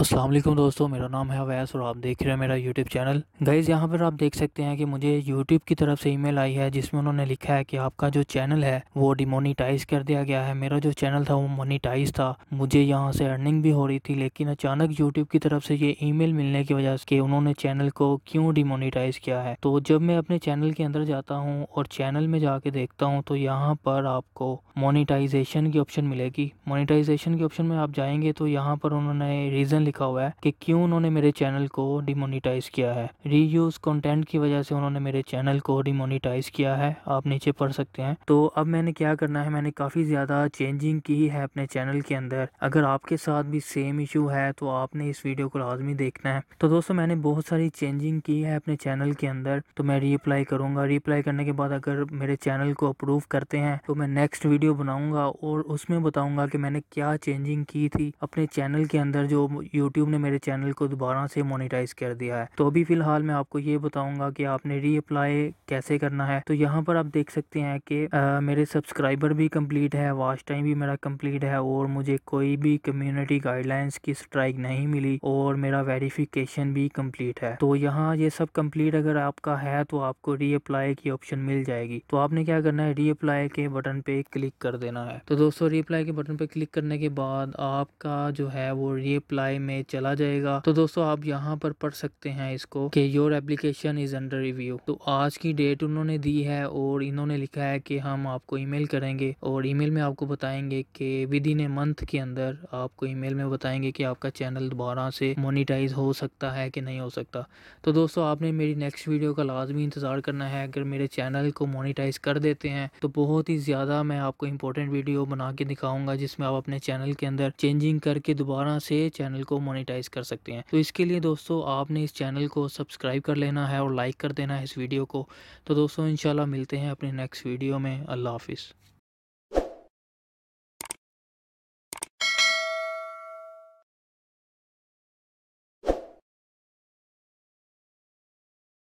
असलम दोस्तों मेरा नाम है अवैस और आप देख रहे हैं मेरा YouTube चैनल गाइज़ यहाँ पर आप देख सकते हैं कि मुझे YouTube की तरफ से ईमेल आई है जिसमें उन्होंने लिखा है कि आपका जो चैनल है वो डिमोनीटाइज कर दिया गया है मेरा जो चैनल था वो मोनीटाइज था मुझे यहाँ से अर्निंग भी हो रही थी लेकिन अचानक YouTube की तरफ से ये ईमेल मिलने की वजह से उन्होंने चैनल को क्यों डिमोनीटाइज किया है तो जब मैं अपने चैनल के अंदर जाता हूँ और चैनल में जाके देखता हूँ तो यहाँ पर आपको मोनिटाइजेशन की ऑप्शन मिलेगी मोनिटाइजेशन के ऑप्शन में आप जाएंगे तो यहाँ पर उन्होंने रीज़न लिखा हुआ है कि क्यों उन्होंने मेरे चैनल को डिमोनिटाइज किया है रीयूज कंटेंट की वजह से उन्होंने मेरे चैनल को डिमोनिटाइज किया है आप नीचे पढ़ सकते हैं तो अब मैंने क्या करना है मैंने काफ़ी ज़्यादा चेंजिंग की है अपने चैनल के अंदर अगर आपके साथ भी सेम इशू है तो आपने इस वीडियो को लाजमी देखना है तो दोस्तों मैंने बहुत सारी चेंजिंग की है अपने चैनल के अंदर तो मैं रीअप्लाई करूंगा रीअप्लाई करने के बाद अगर मेरे चैनल को अप्रूव करते हैं तो मैं नेक्स्ट वीडियो बनाऊंगा और उसमें बताऊंगा कि मैंने क्या चेंजिंग की थी अपने चैनल के अंदर जो यूट्यूब ने मेरे चैनल को दोबारा से मोनिटाइज कर दिया है तो अभी फ़िलहाल मैं आपको ये बताऊंगा कि आपने रीअप्लाई कैसे करना है तो यहाँ पर आप देख सकते हैं कि मेरे सब्सक्राइबर भी कम्प्लीट है वॉच टाइम भी मेरा कम्प्लीट है और मुझे कोई भी कम्युनिटी गाइडलाइंस की स्ट्राइक नहीं मिली और मेरा वेरिफिकेशन भी कंप्लीट है तो यहाँ ये सब कंप्लीट अगर आपका है तो आपको रीअप्लाई की ऑप्शन मिल जाएगी तो आपने क्या करना है रीअप्लाई के बटन पे क्लिक कर देना है तो दोस्तों रीअप्लाई के बटन पे क्लिक करने के बाद आपका जो है वो रीअप्लाई रिप्लाई में चला जाएगा तो दोस्तों आप यहाँ पर पढ़ सकते हैं इसको कि your application is under review तो आज की डेट उन्होंने दी है और इन्होंने लिखा है कि हम आपको ईमेल करेंगे और ईमेल में आपको बताएंगे कि विद इन ए मंथ के अंदर आपको ईमेल में बताएंगे कि आपका चैनल दोबारा से मोनिटाइज हो सकता है कि नहीं हो सकता तो दोस्तों आपने मेरी नेक्स्ट वीडियो का लाजमी इंतज़ार करना है अगर मेरे चैनल को मोनिटाइज कर देते हैं तो बहुत ही ज़्यादा मैं आपको इंपॉर्टेंट वीडियो बना के दिखाऊंगा जिसमें आप अपने चैनल के अंदर चेंजिंग करके दोबारा से चैनल चैनल को मोनिटाइज कर सकते हैं तो इसके लिए दोस्तों आपने इस चैनल को सब्सक्राइब कर लेना है और लाइक कर देना है इस वीडियो को तो दोस्तों इंशाल्लाह मिलते हैं अपने नेक्स्ट वीडियो में अल्लाह हाफिज़